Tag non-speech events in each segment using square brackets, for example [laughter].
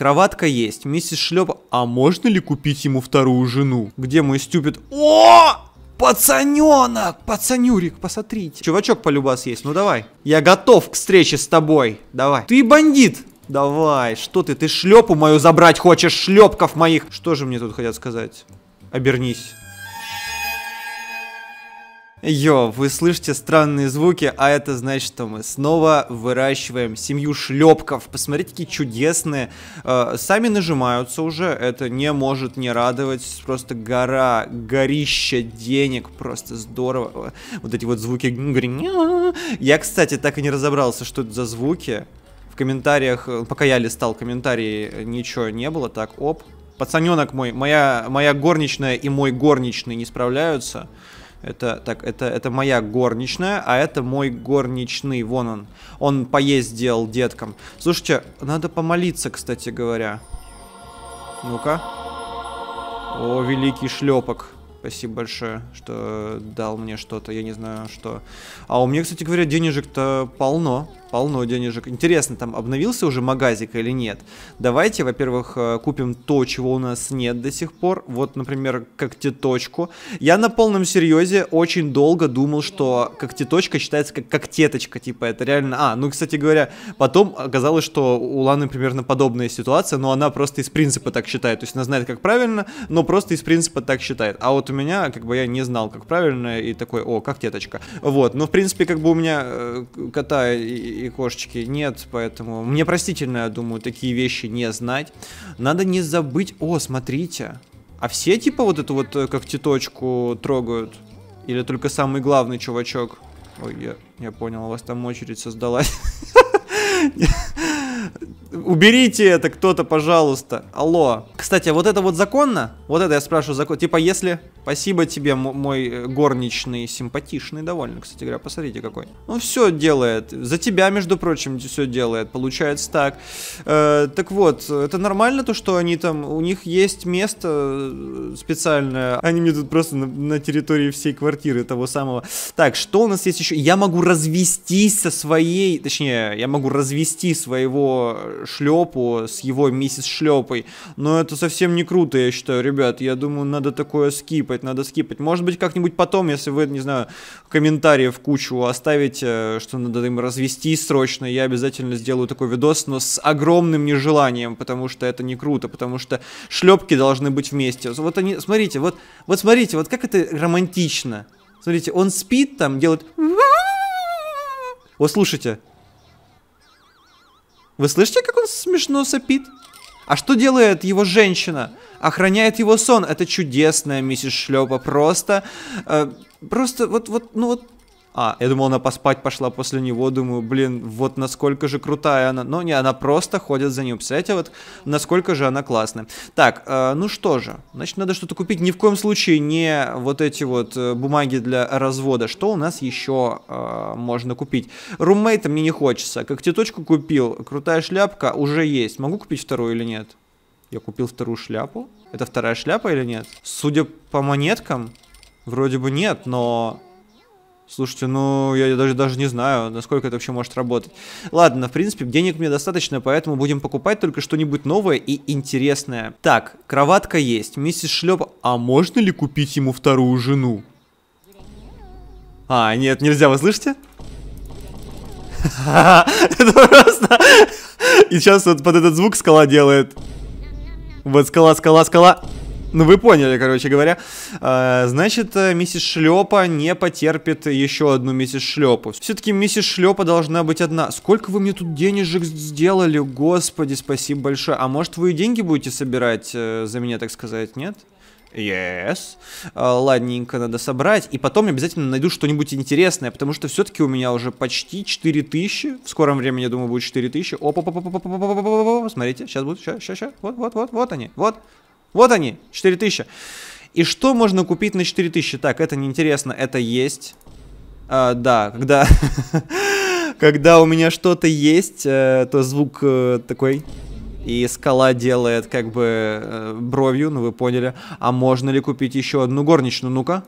Кроватка есть. Миссис Шлеп, а можно ли купить ему вторую жену? Где мой стюпид? О! Пацаненок! Пацанюрик, посмотрите. Чувачок полюбас есть, ну давай. Я готов к встрече с тобой. Давай. Ты бандит! Давай, что ты? Ты шлепу мою забрать хочешь, шлепков моих. Что же мне тут хотят сказать? Обернись. Йо, вы слышите странные звуки, а это значит, что мы снова выращиваем семью шлепков. Посмотрите, какие чудесные. Э, сами нажимаются уже, это не может не радовать. Просто гора, горища денег, просто здорово. Вот эти вот звуки. Я, кстати, так и не разобрался, что это за звуки. В комментариях, э, пока я листал комментарии, э, ничего не было. Так, оп. Пацаненок мой, моя, моя горничная и мой горничный не справляются. Это, так, это, это моя горничная, а это мой горничный, вон он. Он поесть делал деткам. Слушайте, надо помолиться, кстати говоря. Ну-ка. О, великий шлепок. Спасибо большое, что дал мне что-то, я не знаю что. А у меня, кстати говоря, денежек-то полно, полно денежек. Интересно, там обновился уже магазик или нет? Давайте, во-первых, э, купим то, чего у нас нет до сих пор. Вот, например, когтеточку. Я на полном серьезе очень долго думал, что когтеточка считается как когтеточка, типа это реально... А, ну, кстати говоря, потом оказалось, что у Ланы примерно подобная ситуация, но она просто из принципа так считает. То есть она знает, как правильно, но просто из принципа так считает. А вот у меня, как бы я не знал, как правильно, и такой, о, как теточка, Вот, но в принципе, как бы у меня э, кота и, и кошечки нет, поэтому мне простительно, я думаю, такие вещи не знать. Надо не забыть, о, смотрите, а все типа вот эту вот э, как теточку трогают? Или только самый главный чувачок? Ой, я, я понял, у вас там очередь создалась. [laughs] уберите это кто-то, пожалуйста. Алло. Кстати, а вот это вот законно? Вот это я спрашиваю закон. Типа, если... Спасибо тебе, мой э, горничный, симпатичный довольно, кстати говоря, посмотрите какой. Он все делает, за тебя, между прочим, все делает, получается так. Э, так вот, это нормально то, что они там, у них есть место э, специальное. Они мне тут просто на, на территории всей квартиры того самого. Так, что у нас есть еще? Я могу развестись со своей, точнее, я могу развести своего э, Шлепу с его миссис Шлепой. Но это совсем не круто, я считаю, ребят. Я думаю, надо такое скипать, надо скипать. Может быть, как-нибудь потом, если вы, не знаю, комментарии в кучу оставите, э, что надо им развести срочно, я обязательно сделаю такой видос, но с огромным нежеланием, потому что это не круто, потому что шлепки должны быть вместе. Вот они, смотрите, вот, вот смотрите, вот как это романтично. Смотрите, он спит там, делает... Вот слушайте, вы слышите, как он смешно сопит? А что делает его женщина? Охраняет его сон. Это чудесная миссис Шлепа. Просто... Э, просто вот, вот, ну вот а, я думал, она поспать пошла после него, думаю, блин, вот насколько же крутая она. Но ну, не, она просто ходит за ним. Представляете, вот насколько же она классная. Так, э, ну что же, значит, надо что-то купить. Ни в коем случае не вот эти вот э, бумаги для развода. Что у нас еще э, можно купить? Руммейта мне не хочется. Как теточку купил, крутая шляпка уже есть. Могу купить вторую или нет? Я купил вторую шляпу. Это вторая шляпа или нет? Судя по монеткам, вроде бы нет, но... Слушайте, ну я даже, даже не знаю, насколько это вообще может работать. Ладно, в принципе, денег мне достаточно, поэтому будем покупать только что-нибудь новое и интересное. Так, кроватка есть. Миссис Шлеп, а можно ли купить ему вторую жену? А, нет, нельзя, вы слышите? [laughs] Это просто... И сейчас вот под этот звук скала делает. Вот скала, скала, скала. Ну, вы поняли, короче говоря. А, значит, э, миссис Шлепа не потерпит еще одну миссис Шлепу. Все-таки миссис Шлепа должна быть одна. Сколько вы мне тут денежек сделали? Господи, спасибо большое. А может, вы и деньги будете собирать э, за меня, так сказать, нет? Yes. А, ладненько, надо собрать. И потом я обязательно найду что-нибудь интересное, потому что все-таки у меня уже почти 4000. В скором времени, я думаю, будет 4000. Оп, Опа, опа, опа, опа, опа, опа, опа, опа. оп, оп, смотрите, сейчас будут, сейчас, сейчас, сейчас. Вот, вот, вот, вот они, вот. Вот они, 4000. И что можно купить на 4000? Так, это неинтересно, это есть. А, да, когда... [laughs] когда у меня что-то есть, э, то звук э, такой... И скала делает как бы э, бровью, ну вы поняли. А можно ли купить еще одну горничную? Ну-ка.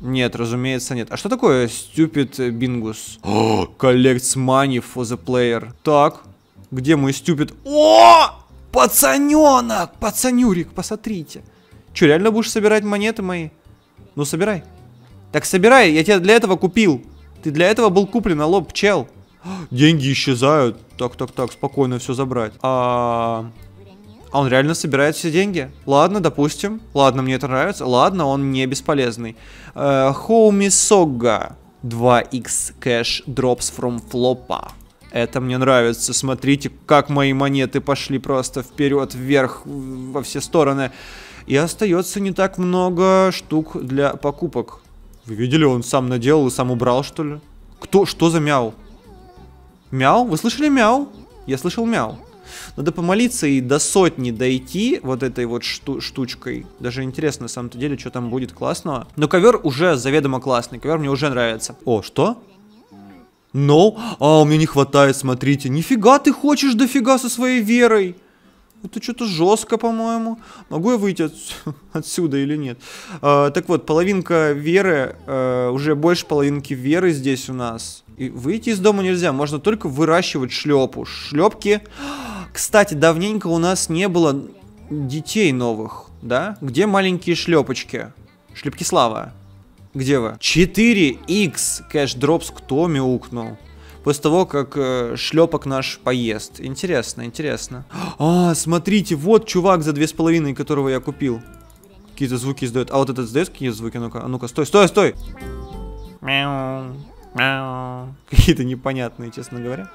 Нет, разумеется, нет. А что такое Stupid Bingus? Collects [gasps] money for the player. Так, где мой Stupid... О! Пацаненок! Пацанюрик, посмотрите. Че, реально будешь собирать монеты мои? Ну, собирай. Так собирай, я тебя для этого купил. Ты для этого был куплен, алло, пчел. [gasps] Деньги исчезают. Так, так, так, спокойно все забрать. А... А он реально собирает все деньги? Ладно, допустим. Ладно, мне это нравится. Ладно, он не бесполезный. Хоуми Согга. 2x кэш дропс from флопа. Это мне нравится. Смотрите, как мои монеты пошли просто вперед, вверх, во все стороны. И остается не так много штук для покупок. Вы видели, он сам наделал и сам убрал, что ли? Кто? Что за мяу? Мяу? Вы слышали мяу? Я слышал мяу. Надо помолиться и до сотни дойти вот этой вот шту штучкой. Даже интересно, на самом-то деле, что там будет классного. Но ковер уже заведомо классный, ковер мне уже нравится. О, что? Но, А, у меня не хватает, смотрите. Нифига ты хочешь дофига со своей верой. Это что-то жестко, по-моему. Могу я выйти от, [laughs] отсюда или нет? А, так вот, половинка веры, а, уже больше половинки веры здесь у нас. И выйти из дома нельзя, можно только выращивать шлепу. Шлепки. Кстати, давненько у нас не было детей новых, да? Где маленькие шлепочки? Шлепки слава. Где вы? 4x кэш-дропс кто мяукнул? после того, как э, шлепок наш поест. Интересно, интересно. А, смотрите, вот чувак за две с половиной, которого я купил. Какие-то звуки издает. А вот этот издает какие звуки? Ну-ка, а ну-ка, стой, стой, стой! Какие-то непонятные, честно говоря.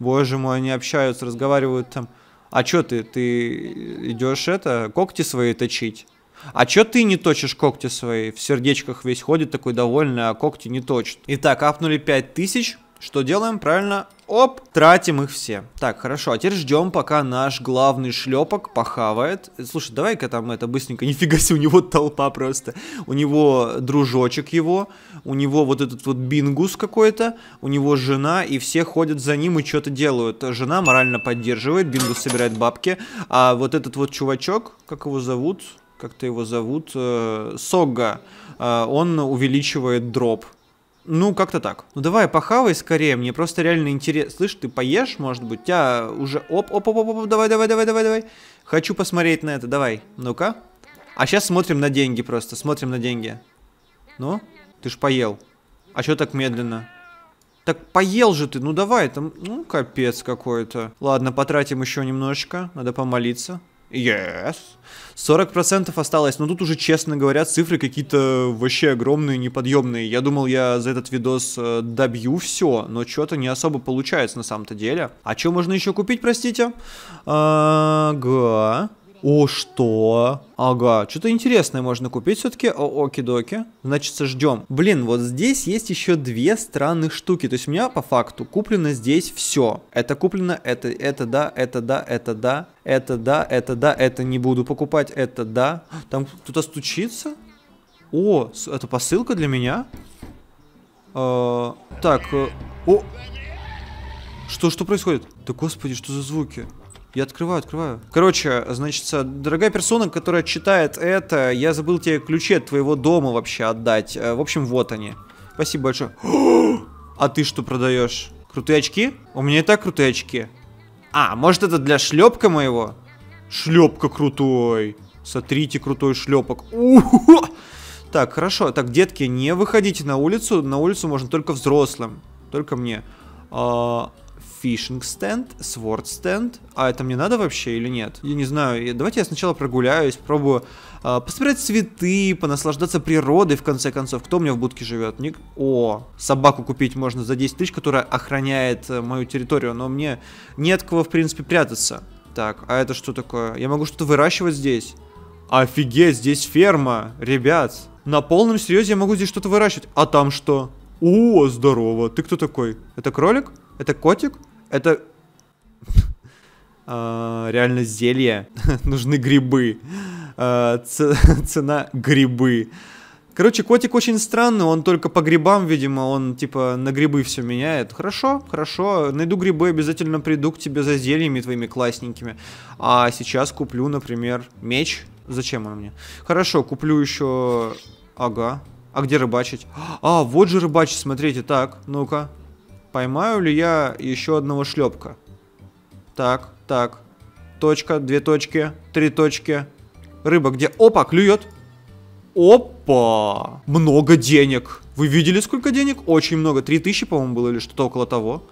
Боже мой, они общаются, разговаривают там. А чё ты, ты идешь это, когти свои точить? А чё ты не точишь когти свои? В сердечках весь ходит такой довольный, а когти не точит. Итак, апнули 5000. Что делаем? Правильно? Оп, тратим их все. Так, хорошо, а теперь ждем, пока наш главный шлепок похавает. Слушай, давай-ка там это быстренько, [laughs] нифига себе, у него толпа просто. У него дружочек его, у него вот этот вот бингус какой-то, у него жена, и все ходят за ним и что-то делают. Жена морально поддерживает, бингус собирает бабки, а вот этот вот чувачок, как его зовут? как-то его зовут, э, Согга, э, он увеличивает дроп. Ну, как-то так. Ну давай, похавай скорее, мне просто реально интересно. Слышь, ты поешь, может быть? У тебя уже... Оп, оп, оп, оп, оп, давай, давай, давай, давай, давай. Хочу посмотреть на это, давай. Ну-ка. А сейчас смотрим на деньги просто, смотрим на деньги. Ну, ты ж поел. А что так медленно? Так поел же ты, ну давай, там, ну капец какой-то. Ладно, потратим еще немножечко, надо помолиться. Yes. 40% осталось, но ну, тут уже, честно говоря, цифры какие-то вообще огромные, неподъемные. Я думал, я за этот видос э, добью все, но что-то не особо получается на самом-то деле. А что можно еще купить, простите? Ага. О, что? Ага, что-то интересное можно купить все-таки. Оки-доки. Значит, ждем. Блин, вот здесь есть еще две странных штуки. То есть у меня по факту куплено здесь все. Это куплено, это, это да, это да, это да, это да, это да, это не буду покупать, это да. Там кто-то стучится? О, это посылка для меня? Э, так, э, о... Что, что происходит? Да господи, что за звуки? Я открываю, открываю. Короче, значит, дорогая персона, которая читает это, я забыл тебе ключи от твоего дома вообще отдать. Э, в общем, вот они. Спасибо большое. А ты что продаешь? Крутые очки? У меня и так крутые очки. А, может это для шлепка моего? Шлепка крутой. Сотрите крутой шлепок. Так, хорошо. Так, детки, не выходите на улицу. На улицу можно только взрослым. Только мне. А, фишинг стенд, сворд стенд. А это мне надо вообще или нет? Я не знаю. Давайте я сначала прогуляюсь, пробую э, а, посмотреть цветы, понаслаждаться природой, в конце концов. Кто у меня в будке живет? Ник... О, собаку купить можно за 10 тысяч, которая охраняет э, мою территорию, но мне нет кого, в принципе, прятаться. Так, а это что такое? Я могу что-то выращивать здесь? Офигеть, здесь ферма, ребят. На полном серьезе я могу здесь что-то выращивать. А там что? О, здорово. Ты кто такой? Это кролик? Это котик? Это... [laughs] А, реально зелье. [laughs] Нужны грибы. А, [laughs] цена грибы. Короче, котик очень странный, он только по грибам, видимо, он типа на грибы все меняет. Хорошо, хорошо, найду грибы, обязательно приду к тебе за зельями твоими классненькими. А сейчас куплю, например, меч. Зачем он мне? Хорошо, куплю еще... Ага. А где рыбачить? А, вот же рыбачить, смотрите, так, ну-ка. Поймаю ли я еще одного шлепка? Так, так. Точка, две точки, три точки. Рыба где? Опа, клюет. Опа! Много денег. Вы видели, сколько денег? Очень много. три тысячи, по-моему, было или что-то около того.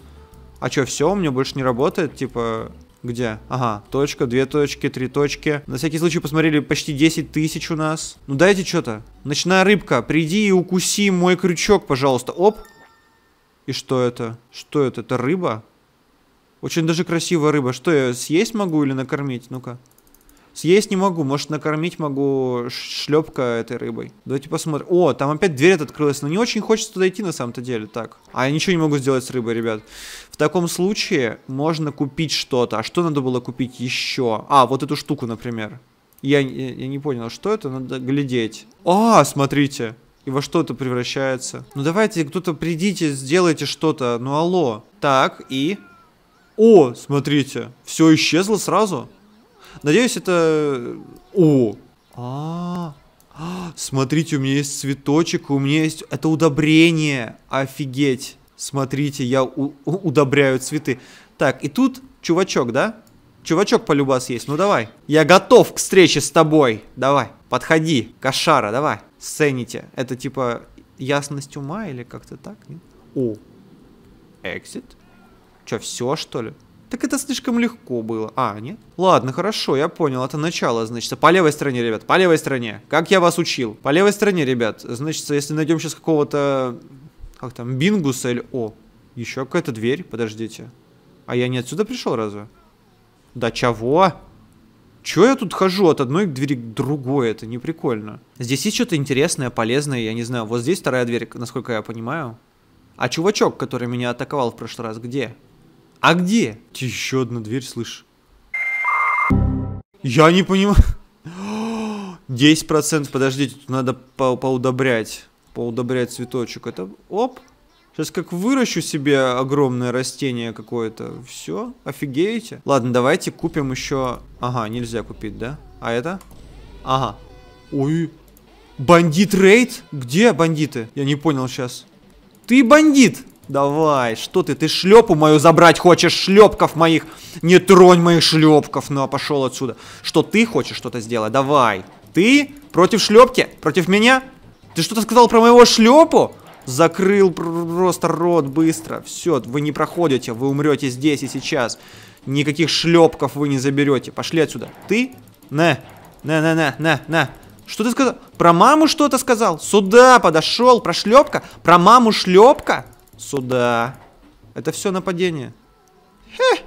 А что, все, у меня больше не работает? Типа, где? Ага, точка, две точки, три точки. На всякий случай посмотрели почти 10 тысяч у нас. Ну дайте что-то. Ночная рыбка, приди и укуси мой крючок, пожалуйста. Оп, и что это? Что это? Это рыба? Очень даже красивая рыба. Что я съесть могу или накормить? Ну-ка. Съесть не могу, может накормить могу шлепка этой рыбой. Давайте посмотрим. О, там опять дверь открылась, но не очень хочется туда идти на самом-то деле. Так, а я ничего не могу сделать с рыбой, ребят. В таком случае можно купить что-то. А что надо было купить еще? А, вот эту штуку, например. Я, я, я не понял, что это, надо глядеть. А, смотрите и во что это превращается. Ну давайте, кто-то придите, сделайте что-то. Ну алло. Так, и... О, смотрите, все исчезло сразу. Надеюсь, это... Э, о! А, -а, а, смотрите, у меня есть цветочек, у меня есть... Это удобрение, офигеть. Смотрите, я удобряю цветы. Так, и тут чувачок, да? Чувачок полюбас есть, ну давай. Я готов к встрече с тобой. Давай, подходи, кошара, давай. Сцените, Это типа ясность ума или как-то так? Нет? О, Exit? Че, все что ли? Так это слишком легко было. А, нет? Ладно, хорошо, я понял. Это начало, значит. По левой стороне, ребят, по левой стороне. Как я вас учил. По левой стороне, ребят. Значит, если найдем сейчас какого-то... Как там? Бингуса или... О, еще какая-то дверь. Подождите. А я не отсюда пришел разве? Да чего? Чё я тут хожу от одной двери к другой? Это не прикольно. Здесь есть что-то интересное, полезное, я не знаю. Вот здесь вторая дверь, насколько я понимаю. А чувачок, который меня атаковал в прошлый раз, где? А где? Еще одна дверь, слышь. Я не понимаю. 10%, подождите, тут надо по поудобрять. Поудобрять цветочек. Это, оп, Сейчас как выращу себе огромное растение какое-то. Все, офигеете. Ладно, давайте купим еще... Ага, нельзя купить, да? А это? Ага. Ой. Бандит рейд? Где бандиты? Я не понял сейчас. Ты бандит! Давай, что ты? Ты шлепу мою забрать хочешь, шлепков моих. Не тронь моих шлепков. Ну, а пошел отсюда. Что ты хочешь что-то сделать? Давай. Ты против шлепки? Против меня? Ты что-то сказал про моего шлепу? Закрыл просто рот быстро. Все, вы не проходите, вы умрете здесь и сейчас. Никаких шлепков вы не заберете. Пошли отсюда. Ты? На, на, на, на, на, на. Что ты сказал? Про маму что-то сказал? Сюда подошел, про шлепка? Про маму шлепка? Сюда. Это все нападение. Хе.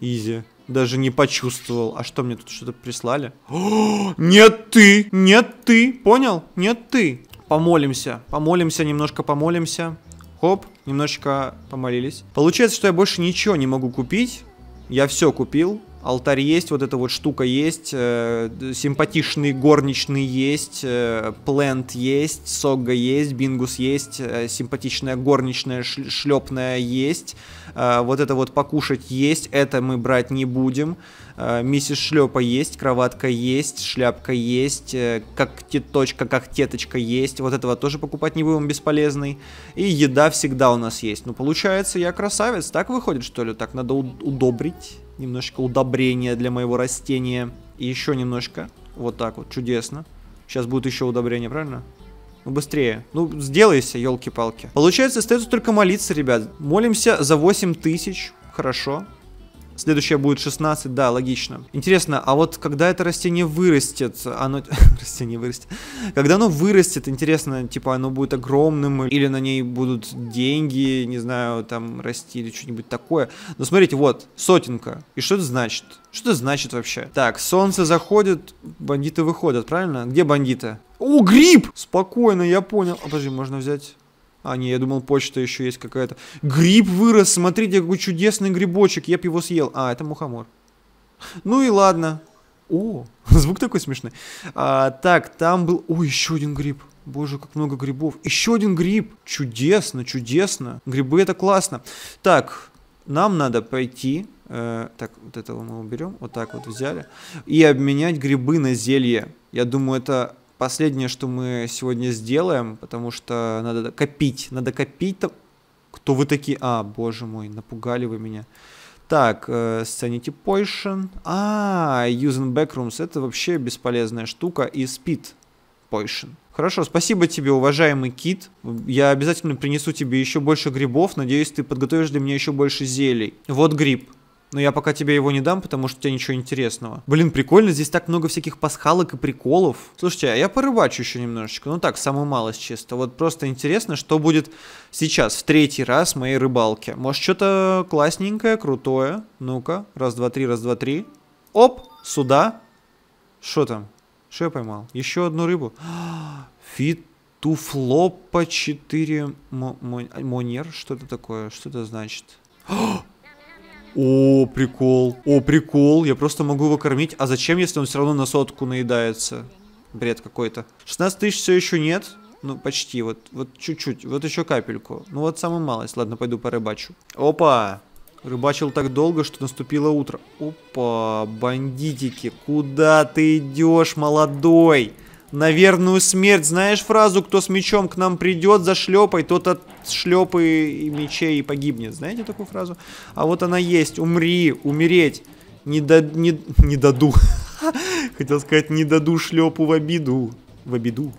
Изи. Даже не почувствовал. А что, мне тут что-то прислали? О, [gasps] нет ты! Нет ты! Понял? Нет ты! помолимся. Помолимся, немножко помолимся. Хоп, немножечко помолились. Получается, что я больше ничего не могу купить. Я все купил алтарь есть, вот эта вот штука есть, э, симпатичный горничный есть, э, плент есть, согга есть, бингус есть, э, симпатичная горничная шлепная есть, э, вот это вот покушать есть, это мы брать не будем, э, миссис шлепа есть, кроватка есть, шляпка есть, э, как теточка, как теточка есть, вот этого тоже покупать не будем, бесполезный, и еда всегда у нас есть. Ну, получается, я красавец, так выходит, что ли, так надо удобрить? немножечко удобрения для моего растения. И еще немножко. Вот так вот, чудесно. Сейчас будет еще удобрение, правильно? Ну, быстрее. Ну, сделайся, елки-палки. Получается, остается только молиться, ребят. Молимся за 8 тысяч. Хорошо. Следующая будет 16, да, логично. Интересно, а вот когда это растение вырастет, оно... [laughs] растение вырастет. Когда оно вырастет, интересно, типа оно будет огромным, или на ней будут деньги, не знаю, там расти или что-нибудь такое. Но смотрите, вот, сотенка. И что это значит? Что это значит вообще? Так, солнце заходит, бандиты выходят, правильно? Где бандиты? О, гриб! Спокойно, я понял. А, подожди, можно взять... А, не, я думал, почта еще есть какая-то. Гриб вырос, смотрите, какой чудесный грибочек, я бы его съел. А, это мухомор. Ну и ладно. О, [laughs] звук такой смешный. А, так, там был... О, еще один гриб. Боже, как много грибов. Еще один гриб. Чудесно, чудесно. Грибы это классно. Так, нам надо пойти. Э, так, вот этого мы уберем. Вот так вот взяли. И обменять грибы на зелье. Я думаю, это последнее, что мы сегодня сделаем, потому что надо копить, надо копить. -то... Кто вы такие? А, боже мой, напугали вы меня. Так, э, Sanity Potion. А, Using Backrooms, это вообще бесполезная штука. И Speed Potion. Хорошо, спасибо тебе, уважаемый Кит. Я обязательно принесу тебе еще больше грибов. Надеюсь, ты подготовишь для меня еще больше зелий. Вот гриб но я пока тебе его не дам, потому что у тебя ничего интересного. Блин, прикольно, здесь так много всяких пасхалок и приколов. Слушайте, а я порыбачу еще немножечко, ну так, самую малость чисто. Вот просто интересно, что будет сейчас, в третий раз моей рыбалке. Может, что-то классненькое, крутое. Ну-ка, раз, два, три, раз, два, три. Оп, сюда. Что там? Что я поймал? Еще одну рыбу. [gasps] Фит туфло по 4 монер. Что это такое? Что это значит? [gasps] [gasps] О, прикол. О, прикол. Я просто могу его кормить. А зачем, если он все равно на сотку наедается? Бред какой-то. 16 тысяч все еще нет. Ну, почти. Вот вот чуть-чуть. Вот еще капельку. Ну, вот самую малость. Ладно, пойду порыбачу. Опа! Рыбачил так долго, что наступило утро. Опа, бандитики, куда ты идешь, молодой? на верную смерть. Знаешь фразу, кто с мечом к нам придет за шлепой, тот от шлепы и мечей и погибнет. Знаете такую фразу? А вот она есть. Умри, умереть. Не, да, не, не даду. [laughs] Хотел сказать, не даду шлепу в обиду. В обиду.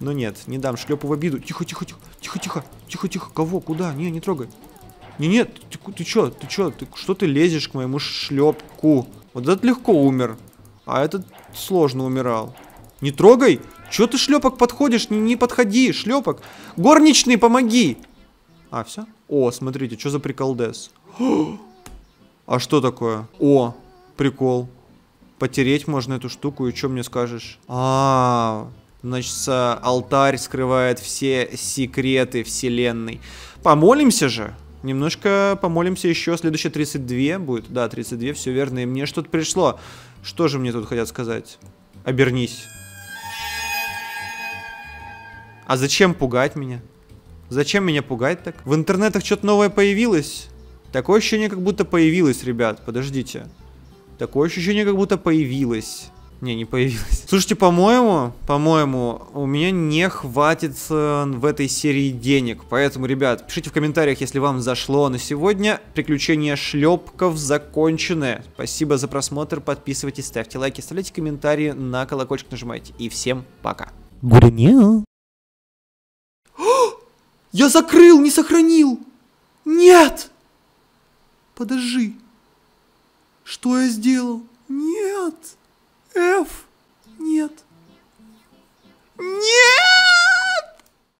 Но нет, не дам шлепу в обиду. Тихо, тихо, тихо, тихо, тихо, тихо, тихо. Кого? Куда? Не, не трогай. Не, нет, ты, ты чё, ты чё, ты, что ты лезешь к моему шлепку? Вот этот легко умер, а этот сложно умирал. Не трогай! Чё ты, шлепок, подходишь? Не, не подходи, шлепок! Горничный, помоги! А, все? О, смотрите, что за приколдес? [gasps] А что такое? О, прикол. Потереть можно эту штуку, и что мне скажешь? А, -а, -а значит, алтарь скрывает все секреты вселенной. Помолимся же. Немножко помолимся еще. Следующее 32 будет. Да, 32, все верно. И мне что-то пришло. Что же мне тут хотят сказать? Обернись. А зачем пугать меня? Зачем меня пугать так? В интернетах что-то новое появилось? Такое ощущение, как будто появилось, ребят. Подождите. Такое ощущение, как будто появилось. Не, не появилось. Слушайте, по-моему, по-моему, у меня не хватит в этой серии денег. Поэтому, ребят, пишите в комментариях, если вам зашло. На сегодня приключения шлепков закончены. Спасибо за просмотр, подписывайтесь, ставьте лайки, оставляйте комментарии, на колокольчик нажимайте. И всем пока. Гурню. Я закрыл, не сохранил! Нет! Подожди. Что я сделал? Нет! F! Нет! Нет!